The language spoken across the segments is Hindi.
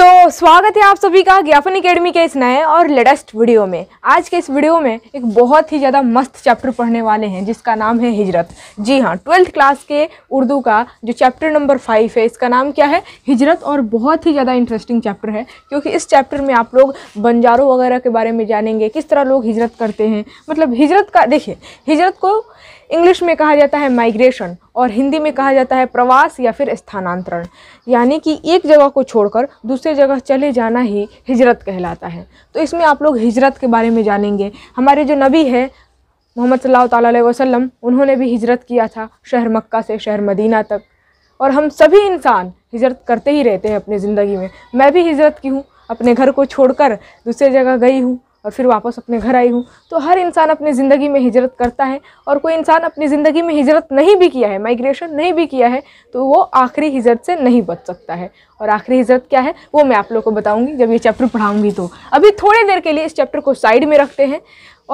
तो स्वागत है आप सभी का ज्ञापन अकेडमी के इस नए और लेटेस्ट वीडियो में आज के इस वीडियो में एक बहुत ही ज़्यादा मस्त चैप्टर पढ़ने वाले हैं जिसका नाम है हिजरत जी हाँ ट्वेल्थ क्लास के उर्दू का जो चैप्टर नंबर फाइव है इसका नाम क्या है हिजरत और बहुत ही ज़्यादा इंटरेस्टिंग चैप्टर है क्योंकि इस चैप्टर में आप लोग बंजारों वगैरह के बारे में जानेंगे किस तरह लोग हिजरत करते हैं मतलब हिजरत का देखिए हिजरत को इंग्लिश में कहा जाता है माइग्रेशन और हिंदी में कहा जाता है प्रवास या फिर स्थानांतरण यानी कि एक जगह को छोड़कर दूसरे जगह चले जाना ही हिजरत कहलाता है तो इसमें आप लोग हिजरत के बारे में जानेंगे हमारे जो नबी है मोहम्मद सल्ला वसम उन्होंने भी हिजरत किया था शहर मक्का से शहर मदीना तक और हम सभी इंसान हिजरत करते ही रहते हैं अपनी ज़िंदगी में मैं भी हिजरत की हूँ अपने घर को छोड़कर दूसरे जगह गई हूँ और फिर वापस अपने घर आई हूँ तो हर इंसान अपनी ज़िंदगी में हिजरत करता है और कोई इंसान अपनी ज़िंदगी में हिजरत नहीं भी किया है माइग्रेशन नहीं भी किया है तो वो आखिरी हिजरत से नहीं बच सकता है और आखिरी हिजरत क्या है वो मैं आप लोग को बताऊँगी जब ये चैप्टर पढ़ाऊँगी तो अभी थोड़ी देर के लिए इस चैप्टर को साइड में रखते हैं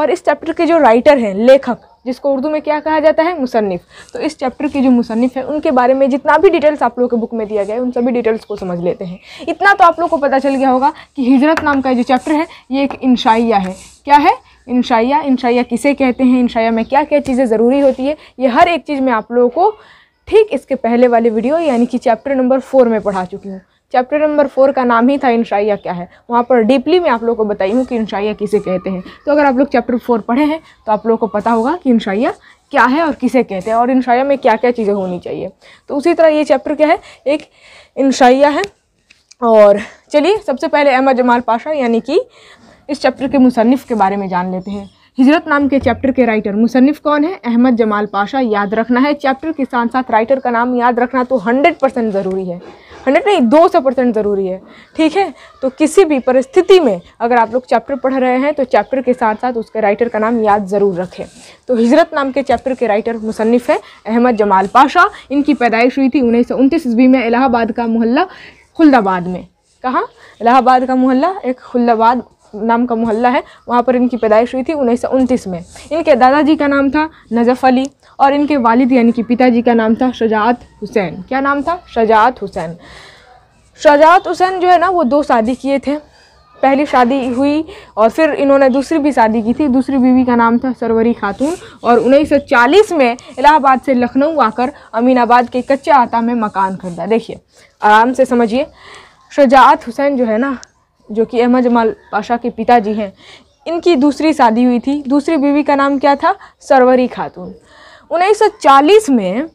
और इस चैप्टर के जो राइटर हैं लेखक जिसको उर्दू में क्या कहा जाता है मुसनफ़ तो इस चैप्टर के जो मुसनफ़ हैं उनके बारे में जितना भी डिटेल्स आप लोग के बुक में दिया गया है उन सभी डिटेल्स को समझ लेते हैं इतना तो आप लोग को पता चल गया होगा कि हिजरत नाम का जो चैप्टर है ये एक इंशाइया है क्या है इंशाइया इंशाइया किसे कहते हैं इंशाइया में क्या क्या चीज़ें ज़रूरी होती है ये हर एक चीज़ में आप लोगों को ठीक इसके पहले वाले वीडियो यानी कि चैप्टर नंबर फोर में पढ़ा चुकी हूँ चैप्टर नंबर फोर का नाम ही था इंशाइया क्या है वहाँ पर डीपली मैं आप लोगों को बताई हूँ कि इंशाइया किसे कहते हैं तो अगर आप लोग चैप्टर फोर पढ़े हैं तो आप लोगों को पता होगा कि इंशाइया क्या है और किसे कहते हैं और इंशाइया में क्या क्या चीज़ें होनी चाहिए तो उसी तरह ये चैप्टर क्या है एक इंशाइया है और चलिए सबसे पहले अहमद जमाल पाशा यानी कि इस चैप्टर के मुसनफ़ के बारे में जान लेते हैं हिजरत नाम के चैप्टर के राइटर मुसनफ़ कौन है अहमद जमाल पाशा याद रखना है चैप्टर के साथ साथ राइटर का नाम याद रखना तो हंड्रेड परसेंट ज़रूरी है हंड्रेड नहीं दो सौ परसेंट ज़रूरी है ठीक है तो किसी भी परिस्थिति में अगर आप लोग चैप्टर पढ़ रहे हैं तो चैप्टर के साथ साथ उसके राइटर का नाम याद ज़रूर रखें तो हिजरत नाम के चैप्टर के राइटर मुसनफ़ है अहमद जमाल पाशा इनकी पैदाइश हुई थी उन्नीस सौ उनतीस ईस्वी में इलाहाबाद का मोहल्ला खुलदाबाद में कहाँ इलाहाबाद का मोहल्ला एक खुलदाबाद नाम का मोहल्ला है वहाँ पर इनकी पैदाइश हुई थी उन्नीस में इनके दादाजी का नाम था नजफ़ अली और इनके वालिद यानी कि पिताजी का नाम था शजात हुसैन क्या नाम था शजात हुसैन शजात हुसैन जो है ना वो दो शादी किए थे पहली शादी हुई और फिर इन्होंने दूसरी भी शादी की थी दूसरी बीवी का नाम था सरवरी खातून और 1940 में इलाहाबाद से लखनऊ आकर अमीनाबाद के कच्चे आटा में मकान खरीदा देखिए आराम से समझिए शजात हुसैन जो है ना जो कि अहमद जमाल पाशा के पिताजी हैं इनकी दूसरी शादी हुई थी दूसरी बीवी का नाम क्या था सरवरी खातून 1940 में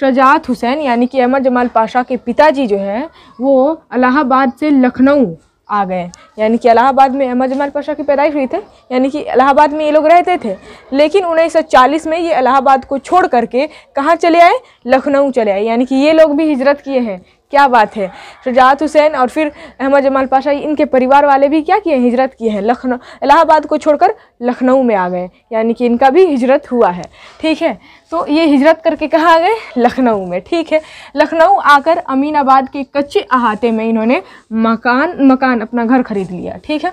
शजात हुसैन यानी कि अहमद जमाल पाशा के पिताजी जो हैं वो इलाहाबाद से लखनऊ आ गए यानी कि इलाहाबाद में अहमद जमाल पाशा की पैदाइश हुई थी यानी कि इलाहाबाद में ये लोग रहते थे लेकिन 1940 में ये इलाहाबाद को छोड़ करके कहाँ चले आए लखनऊ चले आए यानी कि ये लोग भी हिजरत किए हैं क्या बात है शुजात हुसैन और फिर अहमद जमाल पाशा इनके परिवार वाले भी क्या किए हिजरत किए हैं लखनऊ इलाहाबाद को छोड़कर लखनऊ में आ गए यानी कि इनका भी हिजरत हुआ है ठीक है तो ये हिजरत करके कहाँ गए लखनऊ में ठीक है लखनऊ आकर अमीनाबाद के कच्चे अहाते में इन्होंने मकान मकान अपना घर खरीद लिया ठीक है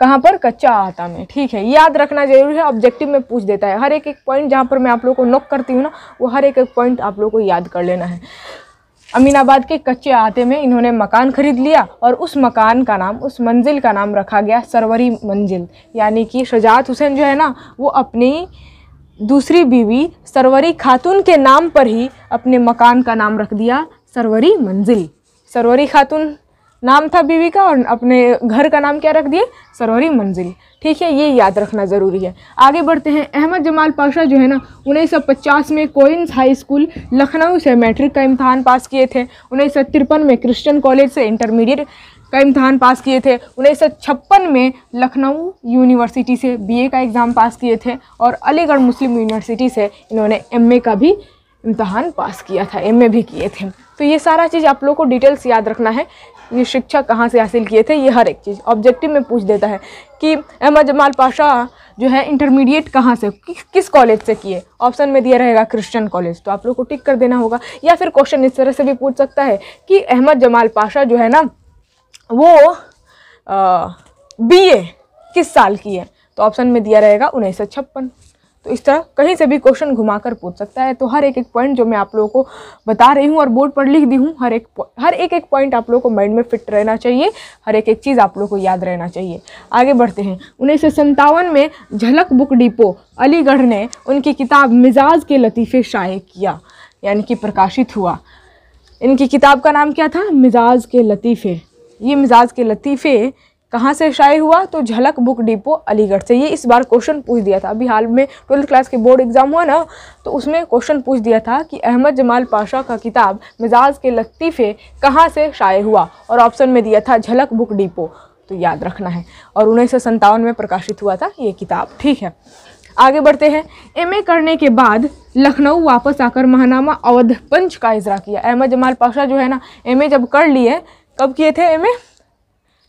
कहाँ पर कच्चा आता में ठीक है याद रखना जरूरी है ऑब्जेक्टिव में पूछ देता है हर एक एक पॉइंट जहाँ पर मैं आप लोग को नोक करती हूँ ना वो हर एक एक पॉइंट आप लोग को याद कर लेना है अमीनाबाद के कच्चे आते में इन्होंने मकान खरीद लिया और उस मकान का नाम उस मंजिल का नाम रखा गया सरवरी मंजिल यानी कि शजात हुसैन जो है ना वो अपनी दूसरी बीवी सरवरी खातून के नाम पर ही अपने मकान का नाम रख दिया सरवरी मंजिल सरवरी खातून नाम था बीवी का और अपने घर का नाम क्या रख दिए सरवरी मंजिल ठीक है ये याद रखना ज़रूरी है आगे बढ़ते हैं अहमद जमाल पाशा जो है ना उन्नीस सौ पचास में कोइंस हाई स्कूल लखनऊ से मैट्रिक का इम्तहान पास किए थे उन्नीस सौ तिरपन में क्रिश्चियन कॉलेज से इंटरमीडिएट का इम्तहान पास किए थे उन्नीस में लखनऊ यूनिवर्सिटी से बीए का एग्ज़ाम पास किए थे और अलीगढ़ मुस्लिम यूनिवर्सिटी से इन्होंने एमए का भी इम्तहान पास किया था एमए भी किए थे तो ये सारा चीज़ आप लोग को डिटेल्स याद रखना है ये शिक्षा कहाँ से हासिल किए थे ये हर एक चीज़ ऑब्जेक्टिव में पूछ देता है कि अहमद जमाल पाशा जो है इंटरमीडिएट कहाँ से कि, किस कॉलेज से किए ऑप्शन में दिया रहेगा क्रिश्चियन कॉलेज तो आप लोग को टिक कर देना होगा या फिर क्वेश्चन इस तरह से भी पूछ सकता है कि अहमद जमाल पाशा जो है ना वो बी ए किस साल की है तो ऑप्शन में दिया रहेगा उन्नीस सौ छप्पन तो इस तरह कहीं से भी क्वेश्चन घुमाकर पूछ सकता है तो हर एक एक पॉइंट जो मैं आप लोगों को बता रही हूँ और बोर्ड पर लिख दी हूँ हर एक हर एक एक पॉइंट आप लोगों को माइंड में फिट रहना चाहिए हर एक एक चीज़ आप लोगों को याद रहना चाहिए आगे बढ़ते हैं उन्नीस में झलक बुक डिपो अलीगढ़ ने उनकी किताब मिजाज के लतीफ़े शाये किया यानी कि प्रकाशित हुआ इनकी किताब का नाम क्या था मिजाज के लतीफ़े ये मिजाज के लतीफ़े कहाँ से शाये हुआ तो झलक बुक डिपो अलीगढ़ से ये इस बार क्वेश्चन पूछ दिया था अभी हाल में ट्वेल्थ क्लास के बोर्ड एग्ज़ाम हुआ ना तो उसमें क्वेश्चन पूछ दिया था कि अहमद जमाल पाशा का किताब मिजाज के लतीफ़े कहाँ से शाये हुआ और ऑप्शन में दिया था झलक बुक डिपो तो याद रखना है और उन्नीस में प्रकाशित हुआ था ये किताब ठीक है आगे बढ़ते हैं एमए करने के बाद लखनऊ वापस आकर महानामा अवध पंच का इजरा किया अहमद जमाल पाशा जो है ना एमए जब कर लिए कब किए थे एम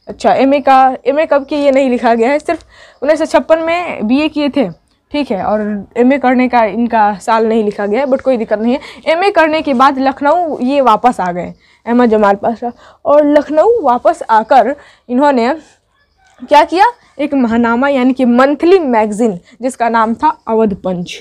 अच्छा एम का एम कब किए ये नहीं लिखा गया है सिर्फ उन्नीस में बी किए थे ठीक है और एमए करने का इनका साल नहीं लिखा गया है बट कोई दिक्कत नहीं है एमए करने के बाद लखनऊ ये वापस आ गए अहमद जमाल पाशा और लखनऊ वापस आकर इन्होंने क्या किया एक महानामा यानी कि मंथली मैगज़ीन जिसका नाम था अवध पंच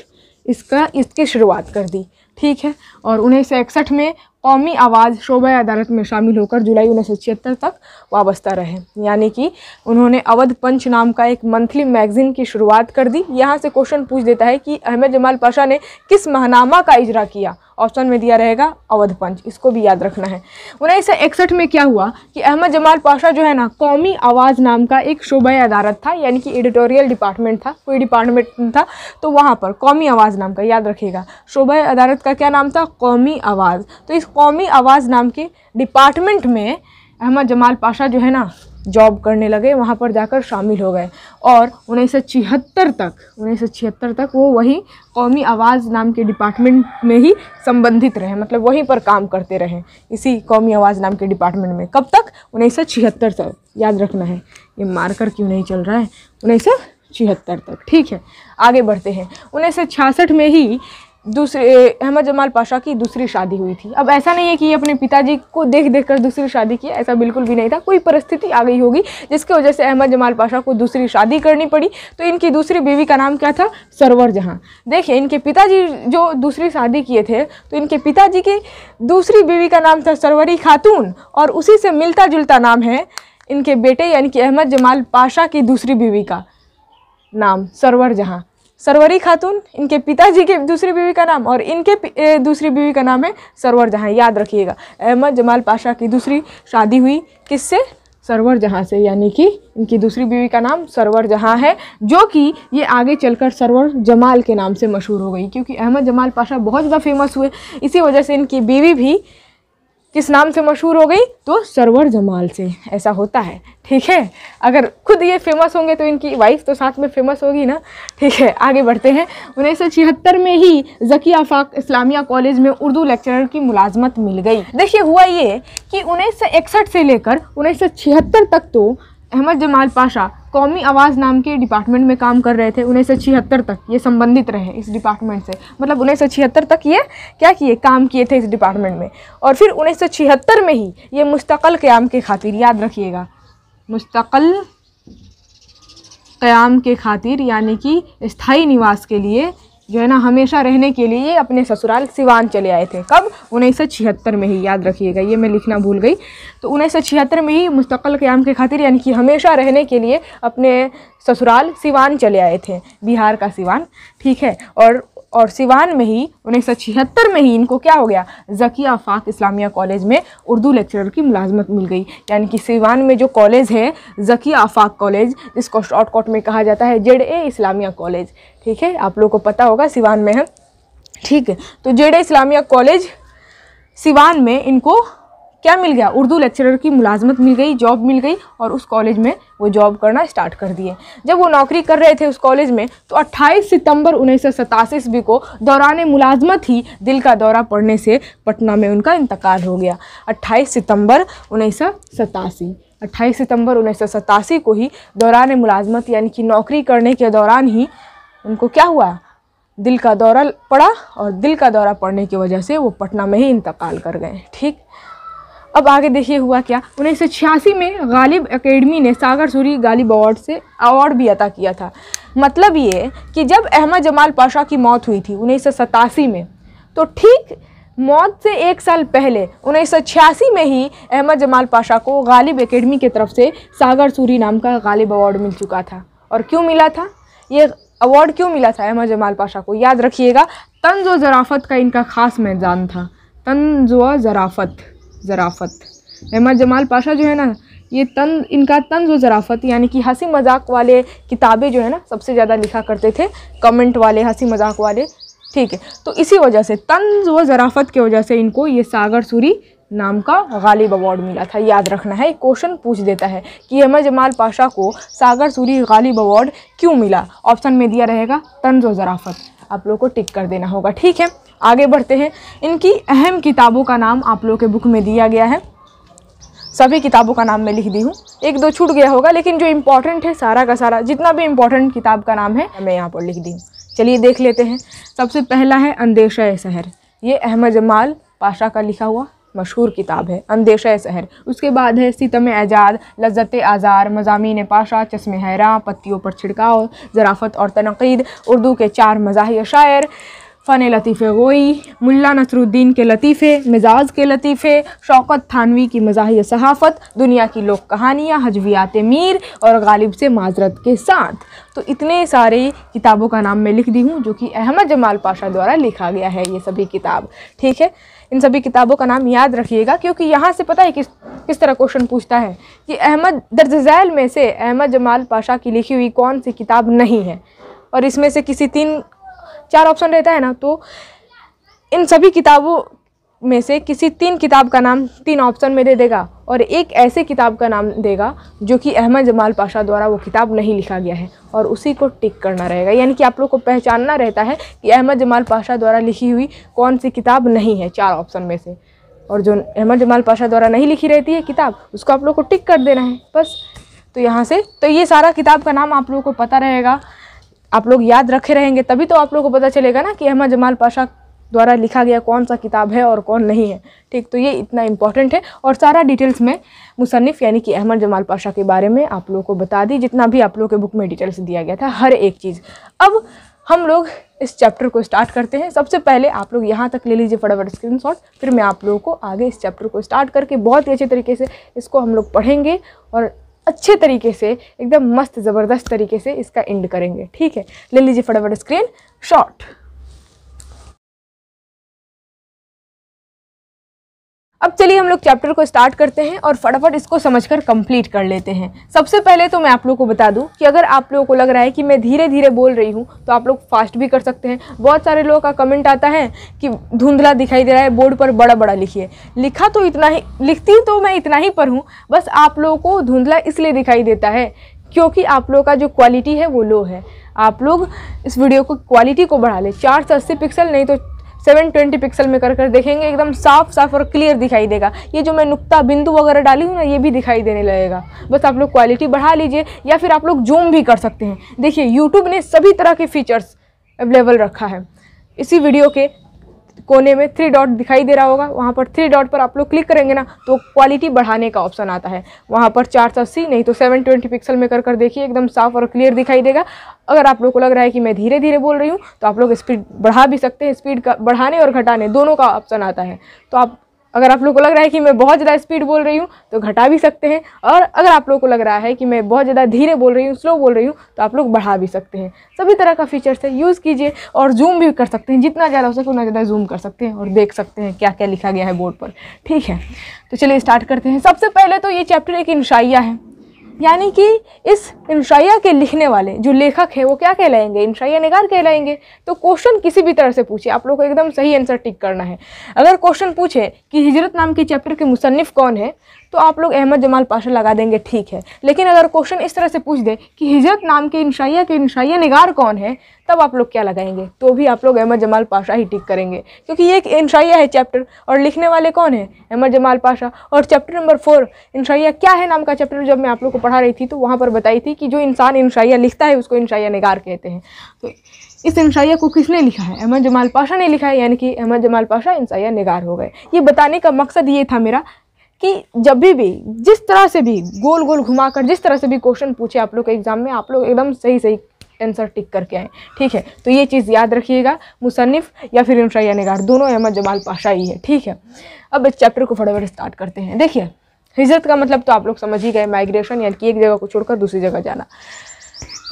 इसका इसकी शुरुआत कर दी ठीक है और उन्नीस में कौमी आवाज़ शोबा अदालत में शामिल होकर जुलाई उन्नीस तक वाबस्ता रहे यानी कि उन्होंने अवध पंच नाम का एक मंथली मैगजीन की शुरुआत कर दी यहाँ से क्वेश्चन पूछ देता है कि अहमद जमाल पाशा ने किस महनामा का इजरा किया ऑप्शन में दिया रहेगा अवध पंच इसको भी याद रखना है उन्नीस सौ इकसठ में क्या हुआ कि अहमद जमाल पाशा जो है ना कौमी आवाज़ नाम का एक शोबा अदारत था यानी कि एडिटोरियल डिपार्टमेंट था कोई डिपार्टमेंट था तो वहाँ पर कौमी आवाज़ नाम का याद रखेगा शोबा अदारत का क्या नाम था कौमी आवाज़ तो इस कौमी आवाज़ नाम के डिपार्टमेंट में अहमद जमाल पाशा जो है ना जॉब करने लगे वहाँ पर जाकर शामिल हो गए और उन्नीस सौ छिहत्तर तक उन्नीस सौ छिहत्तर तक वो वहीं कौमी आवाज़ नाम के डिपार्टमेंट में ही संबंधित रहे मतलब वहीं पर काम करते रहे इसी कौमी आवाज़ नाम के डिपार्टमेंट में कब तक उन्नीस सौ छिहत्तर तक याद रखना है ये मारकर क्यों नहीं चल रहा है उन्नीस सौ छिहत्तर तक ठीक है आगे बढ़ते हैं उन्नीस सौ छियासठ में ही दूसरे अहमद जमाल पाशा की दूसरी शादी हुई थी अब ऐसा नहीं है कि अपने पिताजी को देख देख कर दूसरी शादी की ऐसा बिल्कुल भी नहीं था कोई परिस्थिति आ गई होगी जिसकी वजह से अहमद जमाल पाशा को दूसरी शादी करनी पड़ी तो इनकी दूसरी बीवी का नाम क्या था सरवर जहाँ देखिए इनके पिताजी जो दूसरी शादी किए थे तो इनके पिताजी की दूसरी बीवी का नाम था सरवरी खातून और उसी से मिलता जुलता नाम है इनके बेटे यानी कि अहमद जमाल पाशा की दूसरी बीवी का नाम सरवर जहाँ सरवरी खातून इनके पिताजी के दूसरी बीवी का नाम और इनके दूसरी बीवी का नाम है सरवर जहाँ याद रखिएगा अहमद जमाल पाशा की दूसरी शादी हुई किससे सरवर जहाँ से यानी कि इनकी दूसरी बीवी का नाम सरवर जहाँ है जो कि ये आगे चलकर सरवर जमाल के नाम से मशहूर हो गई क्योंकि अहमद जमाल पाशा बहुत ज़्यादा फेमस हुए इसी वजह से इनकी बीवी भी किस नाम से मशहूर हो गई तो सरवर जमाल से ऐसा होता है ठीक है अगर खुद ये फेमस होंगे तो इनकी वाइफ तो साथ में फेमस होगी ना ठीक है आगे बढ़ते हैं उन्नीस सौ छिहत्तर में ही जकी आफाक इस्लामिया कॉलेज में उर्दू लेक्चरर की मुलाजमत मिल गई देखिए हुआ ये कि उन्नीस सौ इकसठ से लेकर उन्नीस सौ छिहत्तर तक तो अहमद जमाल पाशा कौमी आवाज़ नाम के डिपार्टमेंट में काम कर रहे थे उन्नीस सौ छिहत्तर तक ये संबंधित रहे इस डिपार्टमेंट से मतलब उन्नीस सौ छिहत्तर तक ये क्या किए काम किए थे इस डिपार्टमेंट में और फिर उन्नीस सौ छिहत्तर में ही ये मुस्तकल क़्याम के खातिर याद रखिएगा मुस्तकल क़्याम के खातिर यानी कि स्थाई निवास के लिए जो है ना हमेशा रहने के लिए अपने ससुराल सिवान चले आए थे कब उन्नीस में ही याद रखिएगा ये मैं लिखना भूल गई तो उन्नीस में ही मुस्तकिल क़्याम के खातिर यानी कि हमेशा रहने के लिए अपने ससुराल सिवान चले आए थे बिहार का सिवान ठीक है और और सिवान में ही उन्नीस सौ छिहत्तर में ही इनको क्या हो गया जकिया आफाक इस्लामिया कॉलेज में उर्दू लेक्चरर की मुलाजमत मिल गई यानी कि सिवान में जो कॉलेज है जकिया आफाक कॉलेज जिसको शॉर्टकट में कहा जाता है जेड ए इस्लामिया कॉलेज ठीक है आप लोग को पता होगा सिवान में है हाँ? ठीक है तो Z A Islamia college Siwan में इनको क्या मिल गया उर्दू लेक्चरर की मुलाजमत मिल गई जॉब मिल गई और उस कॉलेज में वो जॉब करना स्टार्ट कर दिए जब वो नौकरी कर रहे थे उस कॉलेज में तो 28 सितंबर उन्नीस सौ ईस्वी को दौरान मुलाजमत ही दिल का दौरा पड़ने से पटना में उनका इंतकाल हो गया 28 सितंबर उन्नीस सौ 28 सितंबर उन्नीस को ही दौरान मुलाजमत यानी कि नौकरी करने के दौरान ही उनको क्या हुआ दिल का दौरा पड़ा और दिल का दौरा पड़ने की वजह से वो पटना में ही इंतकाल कर गए ठीक अब आगे देखिए हुआ क्या उन्नीस सौ छियासी में गालिब एकेडमी ने सागर सूरी गालिब अवार्ड से अवार्ड भी अदा किया था मतलब ये कि जब अहमद जमाल पाशा की मौत हुई थी उन्नीस सौ में तो ठीक मौत से एक साल पहले उन्नीस में ही अहमद जमाल पाशा को गालिब एकेडमी की तरफ से सागर सूरी नाम का गालिब अवार्ड मिल चुका था और क्यों मिला था ये अवार्ड क्यों मिला था अहमद जमाल पाशा को याद रखिएगा तंज व ज़राफ़त का इनका ख़ास मैदान था तंज व ज़राफ़त ज़राफ़त अहमद जमाल पाशा जो है ना ये तन इनका तन व ज़राफ़त यानी कि हंसी मजाक वाले किताबें जो है ना सबसे ज़्यादा लिखा करते थे कमेंट वाले हंसी मजाक वाले ठीक है तो इसी वजह से तंज व ज़राफ़त की वजह से इनको ये सागर सूरी नाम का गालिब अवार्ड मिला था याद रखना है क्वेश्चन पूछ देता है कि अहमद जमाल पाशा को सागर सूरी गालिब अवार्ड क्यों मिला ऑप्शन में दिया रहेगा तंज व ज़राफ़त आप लोग को टिक कर देना होगा ठीक है आगे बढ़ते हैं इनकी अहम किताबों का नाम आप लोगों के बुक में दिया गया है सभी किताबों का नाम मैं लिख दी हूँ एक दो छूट गया होगा लेकिन जो इम्पोर्टेंट है सारा का सारा जितना भी इम्पोर्टेंट किताब का नाम है मैं यहाँ पर लिख दी हूँ चलिए देख लेते हैं सबसे पहला है अंदेशा शहर ये अहमद जमाल पाशा का लिखा हुआ मशहूर किताब है अंदेशा शहर उसके बाद है सितम एजाद लज्जत आज़ार मजामी पाशा चश्म हैरा पत्तियों पर छिड़काव ज़राफ़त और तनकीद उर्दू के चार मजाही शायर फ़न लतीफ़े गोई मुल्ला नसरुद्दीन के लतीफ़े मिजाज के लतीफ़े शौकत थानवी की मजाही सहाफ़त दुनिया की लोक कहानियाँ हजवियात मीर और गालिब से माजरत के साथ तो इतने सारे किताबों का नाम मैं लिख दी हूँ जो कि अहमद जमाल पाशा द्वारा लिखा गया है ये सभी किताब ठीक है इन सभी किताबों का नाम याद रखिएगा क्योंकि यहाँ से पता है किस किस तरह क्वेश्चन पूछता है कि अहमद दर्ज में से अहमद जमाल पाशा की लिखी हुई कौन सी किताब नहीं है और इसमें से किसी तीन चार ऑप्शन रहता है ना तो इन सभी किताबों में से किसी तीन किताब का नाम तीन ऑप्शन में दे देगा और एक ऐसे किताब का नाम देगा जो कि अहमद जमाल पाशा द्वारा वो किताब नहीं लिखा गया है और उसी को टिक करना रहेगा यानी कि आप लोग को पहचानना रहता है कि अहमद जमाल पाशा द्वारा लिखी हुई कौन सी किताब नहीं है चार ऑप्शन में से और जो अहमद जमाल पाशा द्वारा नहीं लिखी रहती है किताब उसको आप लोग को टिक कर देना है बस तो यहाँ से तो ये सारा किताब का नाम आप लोगों को पता रहेगा आप लोग याद रखे रहेंगे तभी तो आप लोग को पता चलेगा ना कि अहमद जमाल पाशा द्वारा लिखा गया कौन सा किताब है और कौन नहीं है ठीक तो ये इतना इम्पॉर्टेंट है और सारा डिटेल्स में मुसनफ़ यानी कि अहमद जमाल पाशा के बारे में आप लोगों को बता दी जितना भी आप लोगों के बुक में डिटेल्स दिया गया था हर एक चीज़ अब हम लोग इस चैप्टर को स्टार्ट करते हैं सबसे पहले आप लोग यहाँ तक ले लीजिए फटाफट स्क्रीन फिर मैं आप लोगों को आगे इस चैप्टर को स्टार्ट करके बहुत ही अच्छे तरीके से इसको हम लोग पढ़ेंगे और अच्छे तरीके से एकदम मस्त ज़बरदस्त तरीके से इसका एंड करेंगे ठीक है ले लीजिए फटाफट स्क्रीन शॉर्ट अब चलिए हम लोग चैप्टर को स्टार्ट करते हैं और फटाफट इसको समझकर कंप्लीट कर लेते हैं सबसे पहले तो मैं आप लोगों को बता दूं कि अगर आप लोगों को लग रहा है कि मैं धीरे धीरे बोल रही हूं तो आप लोग फास्ट भी कर सकते हैं बहुत सारे लोगों का कमेंट आता है कि धुंधला दिखाई दे रहा है बोर्ड पर बड़ा बड़ा लिखिए लिखा तो इतना ही लिखती तो मैं इतना ही पढ़ूँ बस आप लोगों को धुंधला इसलिए दिखाई देता है क्योंकि आप लोगों का जो क्वालिटी है वो लो है आप लोग इस वीडियो को क्वालिटी को बढ़ा लें चार सौ अस्सी पिक्सल नहीं तो 720 पिक्सल में कर कर देखेंगे एकदम साफ साफ और क्लियर दिखाई देगा ये जो मैं नुक्ता बिंदु वगैरह डाली हूँ ना ये भी दिखाई देने लगेगा बस आप लोग क्वालिटी बढ़ा लीजिए या फिर आप लोग जूम भी कर सकते हैं देखिए यूट्यूब ने सभी तरह के फीचर्स अवेलेबल रखा है इसी वीडियो के कोने में थ्री डॉट दिखाई दे रहा होगा वहाँ पर थ्री डॉट पर आप लोग क्लिक करेंगे ना तो क्वालिटी बढ़ाने का ऑप्शन आता है वहाँ पर चार सौ अस्सी नहीं तो सेवन ट्वेंटी पिक्सल में कर कर देखिए एकदम साफ और क्लियर दिखाई देगा अगर आप लोग को लग रहा है कि मैं धीरे धीरे बोल रही हूँ तो आप लोग स्पीड बढ़ा भी सकते हैं स्पीड का बढ़ाने और घटाने दोनों का ऑप्शन आता है तो आप अगर आप लोग को लग रहा है कि मैं बहुत ज़्यादा स्पीड बोल रही हूँ तो घटा भी सकते हैं और अगर आप लोग को लग रहा है कि मैं बहुत ज़्यादा धीरे बोल रही हूँ स्लो बोल रही हूँ तो आप लोग बढ़ा भी सकते हैं सभी तरह का फीचर्स है यूज़ कीजिए और जूम भी कर सकते हैं जितना ज़्यादा हो सके उतना ज़्यादा जूम कर सकते हैं और देख सकते हैं क्या क्या लिखा गया है बोर्ड पर ठीक है तो चलिए स्टार्ट करते हैं सबसे पहले तो ये चैप्टर एक इनशाइया है यानी कि इस इंशाइया के लिखने वाले जो लेखक हैं वो क्या कहलाएंगे इंशाइया निगार कहलाएंगे तो क्वेश्चन किसी भी तरह से पूछे आप लोग को एकदम सही आंसर टिक करना है अगर क्वेश्चन पूछे कि हिजरत नाम के चैप्टर के मुसनफ़ कौन है तो आप लोग अहमद जमाल पाशा लगा देंगे ठीक है लेकिन अगर क्वेश्चन इस तरह से पूछ दे कि हिजरत नाम के इंशाइया के इंशाइया निगार कौन है तब आप लोग क्या लगाएंगे तो भी आप लोग अहमद जमाल पाशा ही टिक करेंगे क्योंकि ये एक इंशाइया है चैप्टर और लिखने वाले कौन है अहमद जमाल पाशा और चैप्टर नंबर फोर इंशाइया क्या है नाम का चैप्टर जब मैं आप लोग को पढ़ा रही थी तो वहाँ पर बताई थी कि जो इंसान इंशाइया लिखता है उसको इंशाइया निगार कहते हैं तो इस इंशाइया को किसने लिखा है अहमद जमाल पाशा ने लिखा है यानी कि अहमद जमाल पाशा इंशाइया निगार हो गए ये बताने का मकसद ये था मेरा कि जब भी भी जिस तरह से भी गोल गोल घुमाकर जिस तरह से भी क्वेश्चन पूछे आप लोग के एग्ज़ाम में आप लोग एकदम सही सही आंसर टिक करके आए ठीक है तो ये चीज़ याद रखिएगा मुसनफ़ या फिर इनशाया नगार दोनों अहमद जमाल पाशा ही है ठीक है अब इस चैप्टर को फटाफट स्टार्ट करते हैं देखिए हिजरत का मतलब तो आप लोग समझ ही गए माइग्रेशन यानी कि एक जगह को छोड़कर दूसरी जगह जाना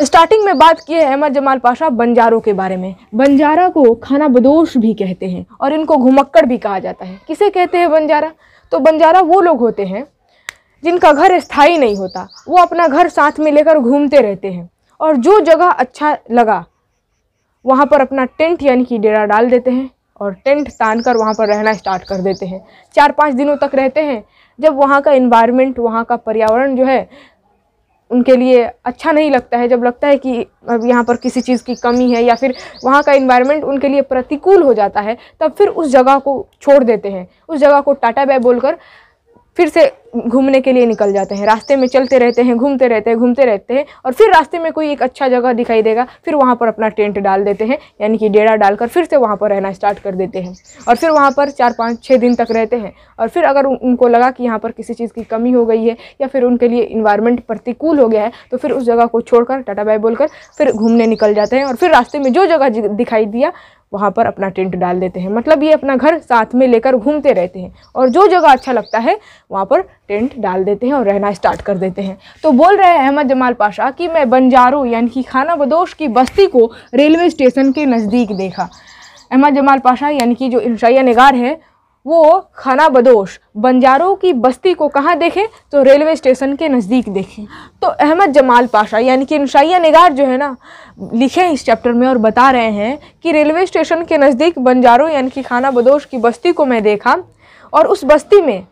स्टार्टिंग में बात की है अहमद जमाल पाशा बंजारों के बारे में बंजारा को खाना बदोश भी कहते हैं और इनको घुमक्कड़ भी कहा जाता है किसे कहते हैं बंजारा तो बंजारा वो लोग होते हैं जिनका घर स्थायी नहीं होता वो अपना घर साथ में लेकर घूमते रहते हैं और जो जगह अच्छा लगा वहाँ पर अपना टेंट यानी कि डेरा डाल देते हैं और टेंट तान कर वहाँ पर रहना स्टार्ट कर देते हैं चार पाँच दिनों तक रहते हैं जब वहाँ का इन्वायरमेंट वहाँ का पर्यावरण जो है उनके लिए अच्छा नहीं लगता है जब लगता है कि अब यहाँ पर किसी चीज़ की कमी है या फिर वहाँ का इन्वायरमेंट उनके लिए प्रतिकूल हो जाता है तब फिर उस जगह को छोड़ देते हैं उस जगह को टाटा बाय बोलकर फिर से घूमने के लिए निकल जाते हैं रास्ते में चलते रहते हैं घूमते रहते हैं घूमते रहते हैं और फिर रास्ते में कोई एक अच्छा जगह दिखाई देगा फिर वहाँ पर अपना टेंट डाल देते हैं यानी कि डेरा डालकर फिर से वहाँ पर रहना स्टार्ट कर देते हैं और फिर वहाँ पर चार पाँच छः दिन तक रहते हैं और फिर अगर उनको लगा कि यहाँ पर किसी चीज़ की कमी हो गई है या फिर उनके लिए इन्वायरमेंट प्रतिकूल हो गया है तो फिर उस जगह को छोड़कर टाटा बाय बोलकर फिर घूमने निकल जाते हैं और फिर रास्ते में जो जगह दिखाई दिया वहाँ पर अपना टेंट डाल देते हैं मतलब ये अपना घर साथ में लेकर घूमते रहते हैं और जो जगह अच्छा लगता है वहाँ पर टेंट डाल देते हैं और रहना स्टार्ट कर देते हैं तो बोल रहे हैं अहमद जमाल पाशा कि मैं बंजारों यानी कि खाना बदोश की बस्ती को रेलवे स्टेशन के नज़दीक देखा अहमद जमाल पाशा यानी कि जो इंशाइया नगार है वो खाना बदोश बंजारों की बस्ती को कहाँ देखें तो रेलवे स्टेशन के नज़दीक देखें तो अहमद जमाल पाशा यानी कि इंशाइया नगार जो है ना लिखे हैं इस चैप्टर में और बता रहे हैं कि रेलवे स्टेशन के नज़दीक बंजारों यानी कि खाना बदोश की बस्ती को मैं देखा और उस बस्ती में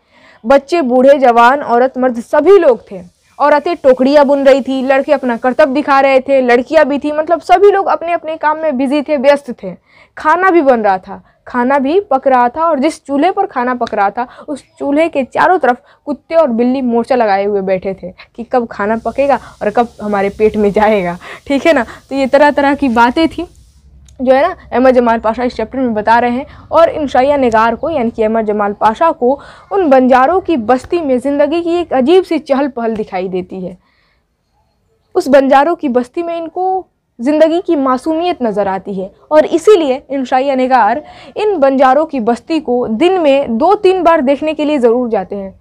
बच्चे बूढ़े जवान औरत मर्द सभी लोग थे औरतें टोकरियाँ बुन रही थी लड़के अपना कर्तव्य दिखा रहे थे लड़कियाँ भी थी मतलब सभी लोग अपने अपने काम में बिजी थे व्यस्त थे खाना भी बन रहा था खाना भी पक रहा था और जिस चूल्हे पर खाना पक रहा था उस चूल्हे के चारों तरफ कुत्ते और बिल्ली मोर्चा लगाए हुए बैठे थे कि कब खाना पकेगा और कब हमारे पेट में जाएगा ठीक है ना तो ये तरह तरह की बातें थी जो है ना अहमद जमाल पाशा इस चैप्टर में बता रहे हैं और इन शाया नगार को यानी कि अहमद जमाल पाशा को उन बंजारों की बस्ती में ज़िंदगी की एक अजीब सी चहल पहल दिखाई देती है उस बंजारों की बस्ती में इनको ज़िंदगी की मासूमियत नज़र आती है और इसीलिए इन शाया नगार इन बंजारों की बस्ती को दिन में दो तीन बार देखने के लिए ज़रूर जाते हैं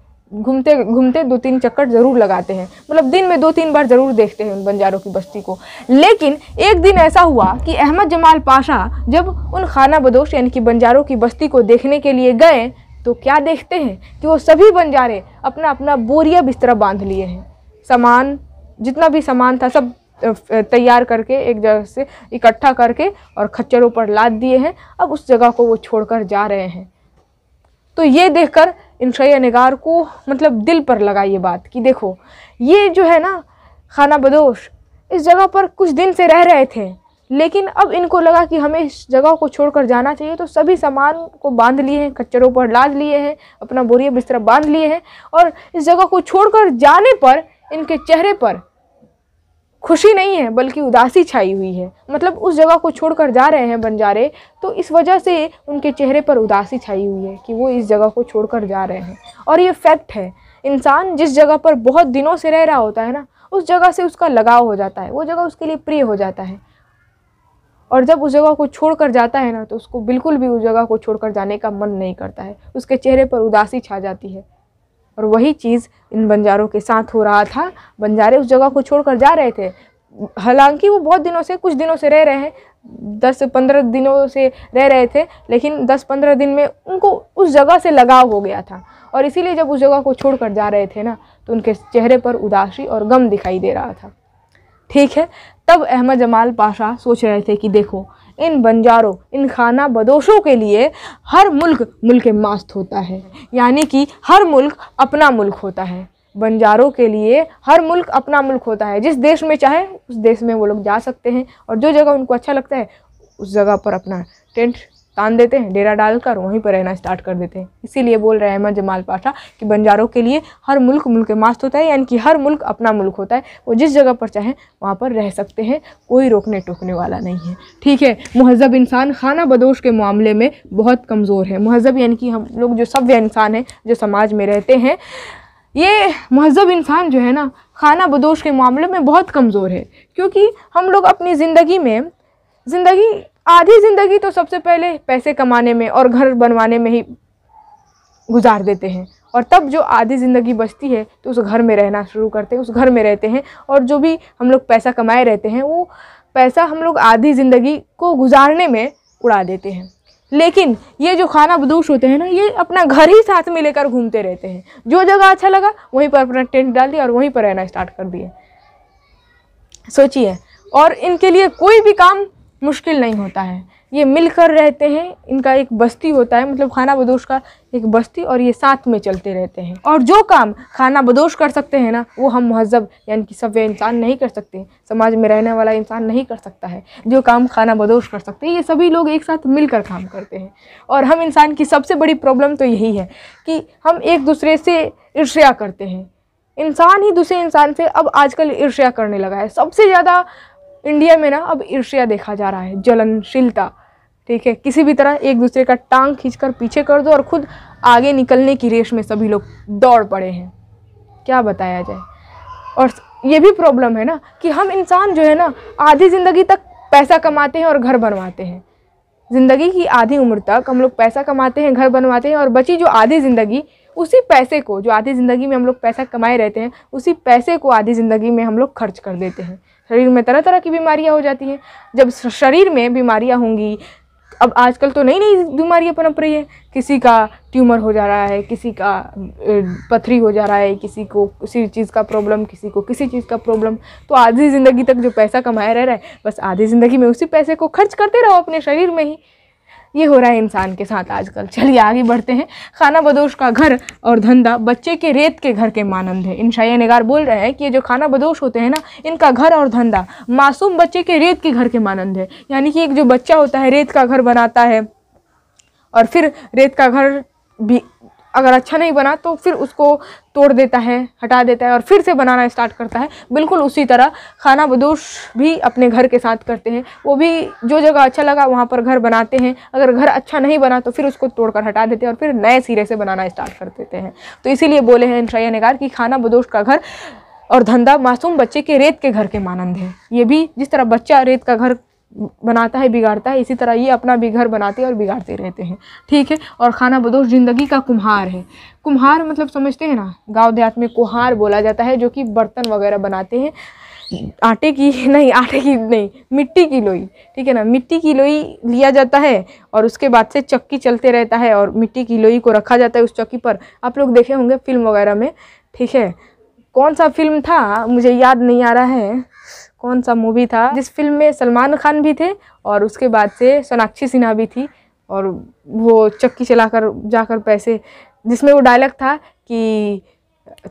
घूमते घूमते दो तीन चक्कर जरूर लगाते हैं मतलब दिन में दो तीन बार जरूर देखते हैं उन बंजारों की बस्ती को लेकिन एक दिन ऐसा हुआ कि अहमद जमाल पाशा जब उन खाना बदोश यानी कि बंजारों की बस्ती को देखने के लिए गए तो क्या देखते हैं कि वो सभी बंजारे अपना अपना बोरिया बिस्तरा बांध लिए हैं सामान जितना भी सामान था सब तैयार करके एक जगह से इकट्ठा करके और खच्चरों पर लाद दिए हैं अब उस जगह को वो छोड़कर जा रहे हैं तो ये देखकर इन शैया नगार को मतलब दिल पर लगा ये बात कि देखो ये जो है ना खाना बदोश इस जगह पर कुछ दिन से रह रहे थे लेकिन अब इनको लगा कि हमें इस जगह को छोड़कर जाना चाहिए तो सभी सामान को बांध लिए हैं कच्चरों पर लाद लिए हैं अपना बोरिया बिस्तर बांध लिए हैं और इस जगह को छोड़कर जाने पर इनके चेहरे पर खुशी नहीं है बल्कि उदासी छाई हुई है मतलब उस जगह को छोड़कर जा रहे हैं बंजारे तो इस वजह से उनके चेहरे पर उदासी छाई हुई है कि वो इस जगह को छोड़कर जा रहे हैं और ये फैक्ट है इंसान जिस जगह पर बहुत दिनों से रह रहा होता है ना उस जगह से उसका लगाव हो जाता है वो जगह उसके लिए प्रिय हो जाता है और जब उस जगह को छोड़ कर जाता है ना तो उसको बिल्कुल भी उस जगह को छोड़ कर जाने का मन नहीं करता है उसके चेहरे पर उदासी छा जाती है और वही चीज़ इन बंजारों के साथ हो रहा था बंजारे उस जगह को छोड़कर जा रहे थे हालांकि वो बहुत दिनों से कुछ दिनों से रह रहे हैं दस पंद्रह दिनों से रह रहे थे लेकिन दस पंद्रह दिन में उनको उस जगह से लगाव हो गया था और इसीलिए जब उस जगह को छोड़कर जा रहे थे ना तो उनके चेहरे पर उदासी और गम दिखाई दे रहा था ठीक है तब अहमद जमाल पाशा सोच रहे थे कि देखो इन बंजारों इन खाना बदोशों के लिए हर मुल्क मुल्क मास्त होता है यानी कि हर मुल्क अपना मुल्क होता है बंजारों के लिए हर मुल्क अपना मुल्क होता है जिस देश में चाहे उस देश में वो लोग जा सकते हैं और जो जगह उनको अच्छा लगता है उस जगह पर अपना टेंट तान देते हैं डेरा डालकर वहीं पर रहना स्टार्ट कर देते हैं इसीलिए बोल रहे हैं अहमद जमाल पाशा कि बंजारों के लिए हर मुल्क मुल्क मास्त होता है यानी कि हर मुल्क अपना मुल्क होता है वो जिस जगह पर चाहें वहाँ पर रह सकते हैं कोई रोकने टोकने वाला नहीं है ठीक है महजब इंसान खाना बदोश के मामले में बहुत कमज़ोर है महजब यानी कि हम लोग जो सभ्य इंसान हैं जो समाज में रहते हैं ये महजब इंसान जो है ना खाना बदोश के मामले में बहुत कमज़ोर है क्योंकि हम लोग अपनी ज़िंदगी में ज़िंदगी आधी ज़िंदगी तो सबसे पहले पैसे कमाने में और घर बनवाने में ही गुजार देते हैं और तब जो आधी ज़िंदगी बचती है तो उस घर में रहना शुरू करते हैं उस घर में रहते हैं और जो भी हम लोग पैसा कमाए रहते हैं वो पैसा हम लोग आधी ज़िंदगी को गुजारने में उड़ा देते हैं लेकिन ये जो खाना बदोश होते हैं ना ये अपना घर ही साथ में लेकर घूमते रहते हैं जो जगह अच्छा लगा वहीं पर अपना टेंट डाल दिया और वहीं पर रहना स्टार्ट कर दिए सोचिए और इनके लिए कोई भी काम मुश्किल नहीं होता है ये मिलकर रहते हैं इनका एक बस्ती होता है मतलब खाना बदोश का एक बस्ती और ये साथ में चलते रहते हैं और जो काम खाना बदोश कर सकते हैं ना वो हम महजब यानी कि सभ्य इंसान नहीं कर सकते समाज में रहने वाला इंसान नहीं कर सकता है जो काम खाना बदोश कर सकते हैं ये सभी लोग एक साथ मिलकर काम करते हैं और हम इंसान की सबसे बड़ी प्रॉब्लम तो यही है कि हम एक दूसरे से ईर्ष्या करते हैं इंसान ही दूसरे इंसान से अब आजकल ईर्ष्या करने लगा है सबसे ज़्यादा इंडिया में ना अब ईर्ष्या देखा जा रहा है जलनशीलता ठीक है किसी भी तरह एक दूसरे का टांग खींचकर पीछे कर दो और खुद आगे निकलने की रेस में सभी लोग दौड़ पड़े हैं क्या बताया जाए और ये भी प्रॉब्लम है ना कि हम इंसान जो है ना आधी ज़िंदगी तक पैसा कमाते हैं और घर बनवाते हैं ज़िंदगी की आधी उम्र तक हम लोग पैसा कमाते हैं घर बनवाते हैं और बची जो आधी ज़िंदगी उसी पैसे को जो आधी ज़िंदगी में हम लोग पैसा कमाए रहते हैं उसी पैसे को आधी ज़िंदगी में हम लोग खर्च कर देते हैं शरीर में तरह तरह की बीमारियाँ हो जाती हैं जब शरीर में बीमारियाँ होंगी अब आजकल तो नई नई बीमारियाँ पनप रही हैं किसी का ट्यूमर हो जा रहा है किसी का पथरी हो जा रहा है किसी को किसी चीज़ का प्रॉब्लम किसी को किसी चीज़ का प्रॉब्लम तो आधी ज़िंदगी तक जो पैसा कमाया रह रहा है बस आधी ज़िंदगी में उसी पैसे को खर्च करते रहो अपने शरीर में ही ये हो रहा है इंसान के साथ आजकल चलिए आगे बढ़ते हैं खाना बदोश का घर और धंधा बच्चे के रेत के घर के मानंद है इन शाये नगार बोल रहे हैं कि ये जो खाना बदोश होते हैं ना इनका घर और धंधा मासूम बच्चे के रेत के घर के मानंद है यानी कि एक जो बच्चा होता है रेत का घर बनाता है और फिर रेत का घर भी अगर अच्छा नहीं बना तो फिर उसको तोड़ देता है हटा देता है और फिर से बनाना स्टार्ट करता है बिल्कुल उसी तरह खाना बदोश भी अपने घर के साथ करते हैं वो भी जो जगह अच्छा लगा वहाँ पर घर बनाते हैं अगर घर अच्छा नहीं बना तो फिर उसको तोड़कर हटा देते हैं और फिर नए सिरे से बनाना स्टार्ट कर देते हैं तो इसीलिए बोले हैं शैया नगार कि खाना बदोश का घर और धंधा मासूम बच्चे के रेत के घर के मानंद है ये भी जिस तरह बच्चा रेत का घर बनाता है बिगाड़ता है इसी तरह ये अपना भी घर बनाते और बिगाड़ते रहते हैं ठीक है और खाना बदोश ज़िंदगी का कुम्हार है कुम्हार मतलब समझते हैं ना गांव देहात में कुहार बोला जाता है जो कि बर्तन वगैरह बनाते हैं आटे की नहीं आटे की नहीं मिट्टी की लोई ठीक है ना मिट्टी की लोई लिया जाता है और उसके बाद से चक्की चलते रहता है और मिट्टी की लोई को रखा जाता है उस चक्की पर आप लोग देखे होंगे फिल्म वगैरह में ठीक है कौन सा फिल्म था मुझे याद नहीं आ रहा है कौन सा मूवी था जिस फिल्म में सलमान खान भी थे और उसके बाद से सोनाक्षी सिन्हा भी थी और वो चक्की चलाकर जाकर पैसे जिसमें वो डायलॉग था कि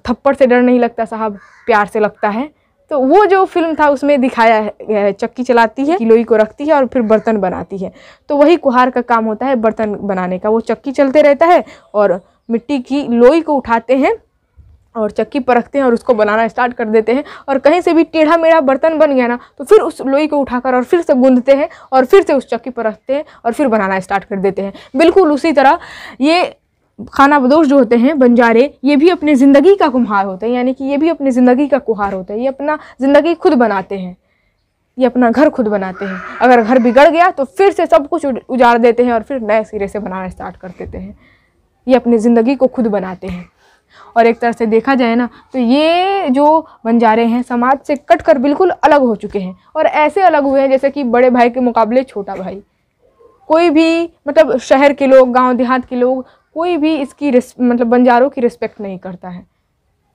थप्पड़ से डर नहीं लगता साहब प्यार से लगता है तो वो जो फिल्म था उसमें दिखाया है चक्की चलाती है किलोई को रखती है और फिर बर्तन बनाती है तो वही कुहार का काम होता है बर्तन बनाने का वो चक्की चलते रहता है और मिट्टी की लोई को उठाते हैं और चक्की पर रखते हैं और उसको बनाना स्टार्ट कर देते हैं और कहीं से भी टेढ़ा मेढ़ा बर्तन बन गया ना तो फिर उस लोई को उठाकर और फिर से गूंधते हैं और फिर से उस चक्की पर रखते हैं और फिर बनाना स्टार्ट कर देते हैं बिल्कुल उसी तरह ये खाना बदोश जो होते हैं बंजारे ये भी अपनी ज़िंदगी का कुम्हार होते हैं यानी कि ये भी अपनी ज़िंदगी का कुहार होते हैं ये अपना ज़िंदगी खुद बनाते हैं ये अपना घर खुद बनाते हैं अगर घर बिगड़ गया तो फिर से सब कुछ उजाड़ देते हैं और फिर नए सिरे से बनाना स्टार्ट कर देते हैं ये अपनी ज़िंदगी को खुद बनाते हैं और एक तरह से देखा जाए ना तो ये जो बंजारे हैं समाज से कट कर बिल्कुल अलग हो चुके हैं और ऐसे अलग हुए हैं जैसे कि बड़े भाई के मुकाबले छोटा भाई कोई भी मतलब शहर के लोग गांव देहात के लोग कोई भी इसकी मतलब बंजारों की रिस्पेक्ट नहीं करता है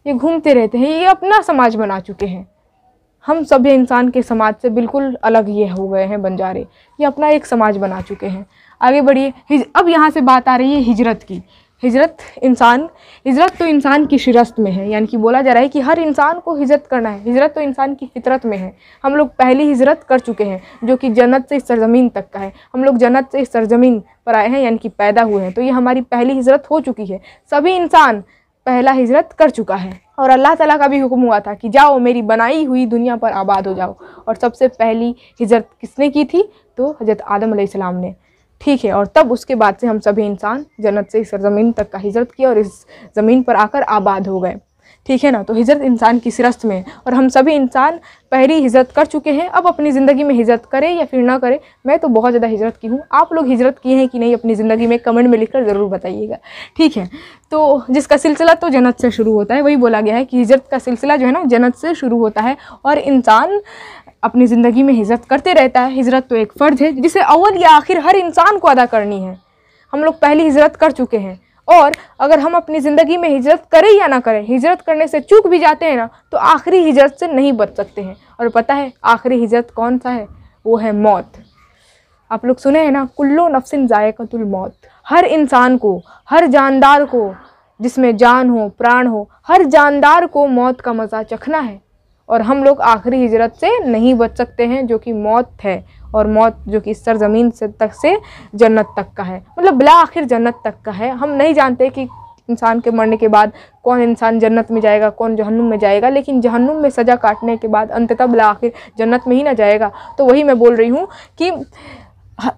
ये घूमते रहते हैं ये अपना समाज बना चुके हैं हम सभी इंसान के समाज से बिल्कुल अलग ये हो गए हैं बंजारे ये अपना एक समाज बना चुके हैं आगे बढ़िए अब यहाँ से बात आ रही है हिजरत की हिजरत इंसान हिजरत तो इंसान की शिरस्त में है यानी कि बोला जा रहा है कि हर इंसान को हिजरत करना है हिजरत तो इंसान की फितरत में है हम लोग पहली हिजरत कर चुके हैं जो कि जन्नत से इस सरज़मीन तक का है हम लोग जन्नत से इस सरज़मीन पर आए हैं यानी कि पैदा हुए हैं तो ये हमारी पहली हिजरत हो चुकी है सभी इंसान पहला हिजरत कर चुका है और अल्लाह ताला का भी हुक्म हुआ था कि जाओ मेरी बनाई हुई दुनिया पर आबाद हो जाओ और सबसे पहली हिजरत किसने की थी तो हजरत आदम आसमाम ने ठीक है और तब उसके बाद से हम सभी इंसान जन्नत से इस ज़मीन तक का हिजरत किया और इस ज़मीन पर आकर आबाद हो गए ठीक है ना तो हिजरत इंसान की सिरस्त में और हम सभी इंसान पहली हिजरत कर चुके हैं अब अपनी ज़िंदगी में हिजरत करें या फिर ना करें मैं तो बहुत ज़्यादा हिजरत की हूँ आप लोग हिजरत किए हैं कि नहीं अपनी ज़िंदगी में कमेंट में लिखकर ज़रूर बताइएगा ठीक है तो जिसका सिलसिला तो जन्नत से शुरू होता है वही बोला गया है कि हिजरत का सिलसिला जो है ना जन्नत से शुरू होता है और इंसान अपनी ज़िंदगी में हिजरत करते रहता है हिजरत तो एक फ़र्ज है जिसे अव्वल या आखिर हर इंसान को अदा करनी है हम लोग पहली हिजरत कर चुके हैं और अगर हम अपनी ज़िंदगी में हिजरत करें या ना करें हिजरत करने से चूक भी जाते हैं ना तो आखिरी हिजरत से नहीं बच सकते हैं और पता है आखिरी हिजरत कौन सा है वो है मौत आप लोग सुने हैं ना कुल्लो नफसिन ज़ायकतुल मौत हर इंसान को हर जानदार को जिसमें जान हो प्राण हो हर जानदार को मौत का मज़ा चखना है और हम लोग आखिरी हिजरत से नहीं बच सकते हैं जो कि मौत है और मौत जो कि सरज़मीन से तक से जन्नत तक का है मतलब बिला आखिर जन्नत तक का है हम नहीं जानते कि इंसान के मरने के बाद कौन इंसान जन्नत में जाएगा कौन जहन्नुम में जाएगा लेकिन जहन्नुम में सज़ा काटने के बाद अंततः बिला आखिर जन्नत में ही ना जाएगा तो वही मैं बोल रही हूँ कि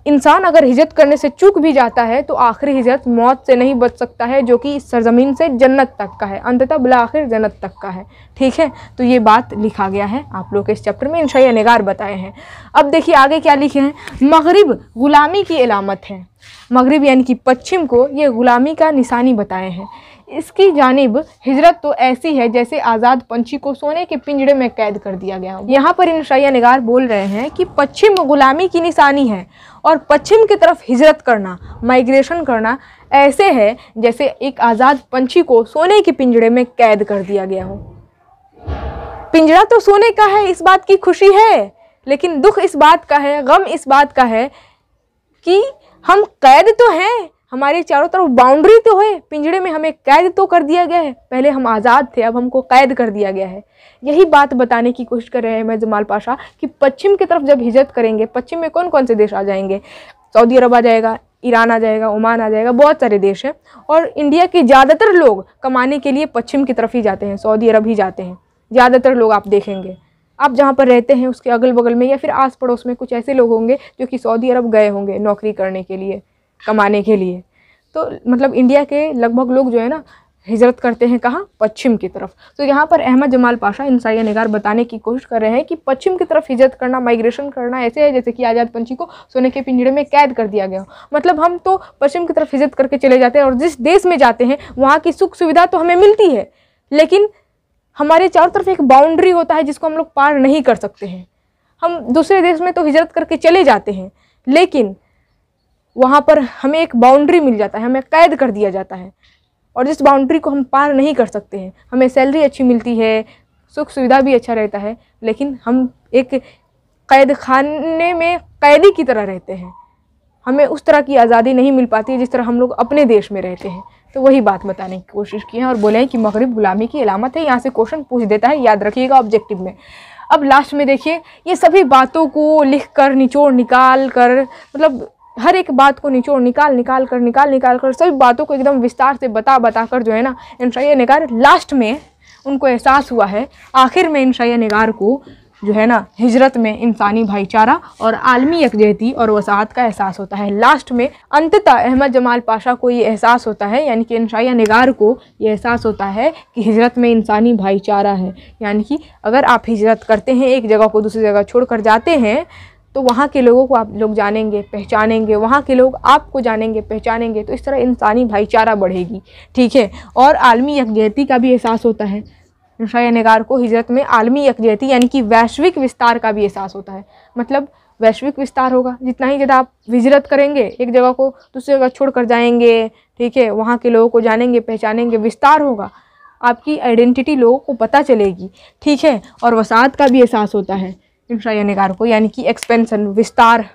इंसान अगर हिजरत करने से चूक भी जाता है तो आखिरी हिजरत मौत से नहीं बच सकता है जो कि इस सरजमीन से जन्नत तक का है अंततः बला आखिर जन्नत तक का है ठीक है तो ये बात लिखा गया है आप लोग के इस चैप्टर में इनशाई नगार बताए हैं अब देखिए आगे क्या लिखे हैं मगरब ग़ुलामी की अलामत है मगरब यानी कि पश्चिम को ये ग़ुलामी का निशानी बताए हैं इसकी जानब हिजरत तो ऐसी है जैसे आज़ाद पंछी को सोने के पिंजड़े में कैद कर दिया गया यहाँ पर इन शैया निगार बोल रहे हैं कि पश्चिम ग़ुलामी की निशानी है और पश्चिम की तरफ हिजरत करना माइग्रेशन करना ऐसे है जैसे एक आज़ाद पंछी को सोने के पिंजड़े में कैद कर दिया गया हो पिंजरा तो सोने का है इस बात की खुशी है लेकिन दुख इस बात का है गम इस बात का है कि हम कैद तो हैं हमारे चारों तरफ बाउंड्री तो है पिंजड़े में हमें कैद तो कर दिया गया है पहले हम आज़ाद थे अब हमको कैद कर दिया गया है यही बात बताने की कोशिश कर रहे हैं मैं जमाल पाशा कि पश्चिम की तरफ जब हिजरत करेंगे पश्चिम में कौन कौन से देश आ जाएंगे सऊदी अरब आ जाएगा ईरान आ जाएगा ओमान आ जाएगा बहुत सारे देश हैं और इंडिया के ज़्यादातर लोग कमाने के लिए पश्चिम की तरफ ही जाते हैं सऊदी अरब ही जाते हैं ज़्यादातर लोग आप देखेंगे आप जहाँ पर रहते हैं उसके अगल बगल में या फिर आस पड़ोस में कुछ ऐसे लोग होंगे जो कि सऊदी अरब गए होंगे नौकरी करने के लिए कमाने के लिए तो मतलब इंडिया के लगभग लोग जो है ना हिजरत करते हैं कहाँ पश्चिम की तरफ तो यहाँ पर अहमद जमाल पाशा इंसाइया निगार बताने की कोशिश कर रहे हैं कि पश्चिम की तरफ हिजरत करना माइग्रेशन करना ऐसे है जैसे कि आज़ाद पंछी को सोने के पिंजड़े में कैद कर दिया गया हो मतलब हम तो पश्चिम की तरफ हिजरत करके चले जाते हैं और जिस देश में जाते हैं वहाँ की सुख सुविधा तो हमें मिलती है लेकिन हमारे चारों तरफ एक बाउंड्री होता है जिसको हम लोग पार नहीं कर सकते हैं हम दूसरे देश में तो हिजरत करके चले जाते हैं लेकिन वहाँ पर हमें एक बाउंड्री मिल जाता है हमें कैद कर दिया जाता है और जिस बाउंड्री को हम पार नहीं कर सकते हैं हमें सैलरी अच्छी मिलती है सुख सुविधा भी अच्छा रहता है लेकिन हम एक कैद खाने में कैदी की तरह रहते हैं हमें उस तरह की आज़ादी नहीं मिल पाती जिस तरह हम लोग अपने देश में रहते हैं तो वही बात बताने की कोशिश की है और बोले हैं कि मगरब गुलामी की अलामत है यहाँ से क्वेश्चन पूछ देता है याद रखिएगा ऑब्जेक्टिव में अब लास्ट में देखिए ये सभी बातों को लिख कर निचोड़ निकाल कर मतलब हर एक बात को निचोड़ निकाल निकाल कर निकाल निकाल कर सभी बातों को एकदम विस्तार से बता बता कर जो है ना इंशाया निगार लास्ट में उनको एहसास हुआ है आखिर में इंशाया निगार को जो है ना हिजरत में इंसानी भाईचारा और आलमी यकजहती और वसाहत का एहसास होता है लास्ट में अंततः अहमद जमाल पाशा को ये एहसास होता है यानी कि इंशाया निगार को ये एहसास होता है कि हिजरत में इंसानी भाईचारा है यानी कि अगर आप हिजरत करते हैं एक जगह को दूसरी जगह छोड़ कर जाते हैं तो वहाँ के लोगों को आप लोग जानेंगे पहचानेंगे वहाँ के लोग आपको जानेंगे पहचानेंगे तो इस तरह इंसानी भाईचारा बढ़ेगी ठीक है और आलमी यकजहती का भी एहसास होता है शाया नगार को हिजरत में आलमी यकजहती यानी कि वैश्विक विस्तार का भी एहसास होता है मतलब वैश्विक विस्तार होगा जितना ही ज़्यादा आप हिजरत करेंगे एक जगह को दूसरी जगह छोड़ कर जाएंगे ठीक है वहाँ के लोगों को जानेंगे पहचानेंगे विस्तार होगा आपकी आइडेंटिटी लोगों को पता चलेगी ठीक है और वसात का भी एहसास होता है इंफ्रायनिकार को यानी कि एक्सपेंसन विस्तार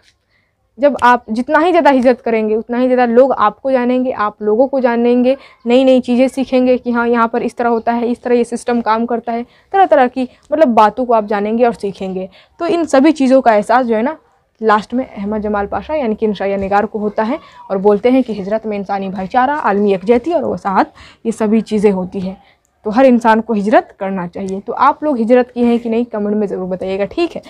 जब आप जितना ही ज़्यादा हिजत करेंगे उतना ही ज़्यादा लोग आपको जानेंगे आप लोगों को जानेंगे नई नई चीज़ें सीखेंगे कि हाँ यहाँ पर इस तरह होता है इस तरह ये सिस्टम काम करता है तरह तरह की मतलब बातों को आप जानेंगे और सीखेंगे तो इन सभी चीज़ों का एहसास जो है ना लास्ट में अहमद जमाल पाशा यानी कि इनशाया निगार को होता है और बोलते हैं कि हिजरत में इंसानी भाईचारा आलमी यकजहती और वसाहत ये सभी चीज़ें होती हैं तो हर इंसान को हिजरत करना चाहिए तो आप लोग हिजरत किए हैं कि नहीं कमेंट में ज़रूर बताइएगा ठीक है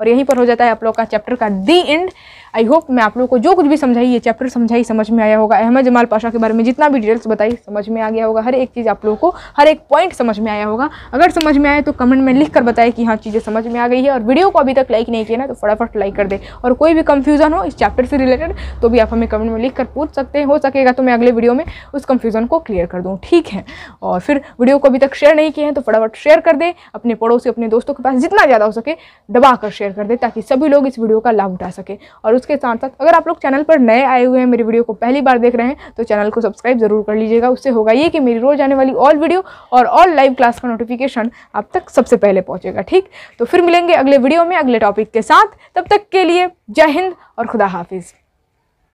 और यहीं पर हो जाता है आप लोग का चैप्टर का दी एंड आई होप मैं आप लोग को जो कुछ भी समझाई ये चैप्टर समझाई समझ में आया होगा अहमद जमाल पाशा के बारे में जितना भी डिटेल्स बताई समझ में आ गया होगा हर एक चीज़ आप लोगों को हर एक पॉइंट समझ में आया होगा अगर समझ में आए तो कमेंट में लिख कर बताए कि हाँ चीज़ें समझ में आ गई है और वीडियो को अभी तक लाइक नहीं किया ना तो फटाफट लाइक कर दे और कोई भी कंफ्यूजन हो इस चैप्टर से रिलेटेड तो भी आप हमें कमेंट में लिख कर पूछ सकते हैं हो सकेगा तो मैं अगले वीडियो में उस कन्फ्यूज़न को क्लियर कर दूँ ठीक है और फिर वीडियो को अभी तक शेयर नहीं किए हैं तो फटाफट शेयर कर दे अपने पड़ोसी अपने दोस्तों के पास जितना ज़्यादा हो सके दबा कर शेयर कर दे ताकि सभी लोग इस वीडियो का लाभ उठा सके और उस उसके साथ साथ अगर आप लोग चैनल पर नए आए हुए हैं मेरी वीडियो को पहली बार देख रहे हैं तो चैनल को सब्सक्राइब जरूर कर लीजिएगा उससे होगा ये कि मेरी रोज़ आने वाली ऑल वीडियो और ऑल लाइव क्लास का नोटिफिकेशन आप तक सबसे पहले पहुँचेगा ठीक तो फिर मिलेंगे अगले वीडियो में अगले टॉपिक के साथ तब तक के लिए जय हिंद और खुदा हाफिज़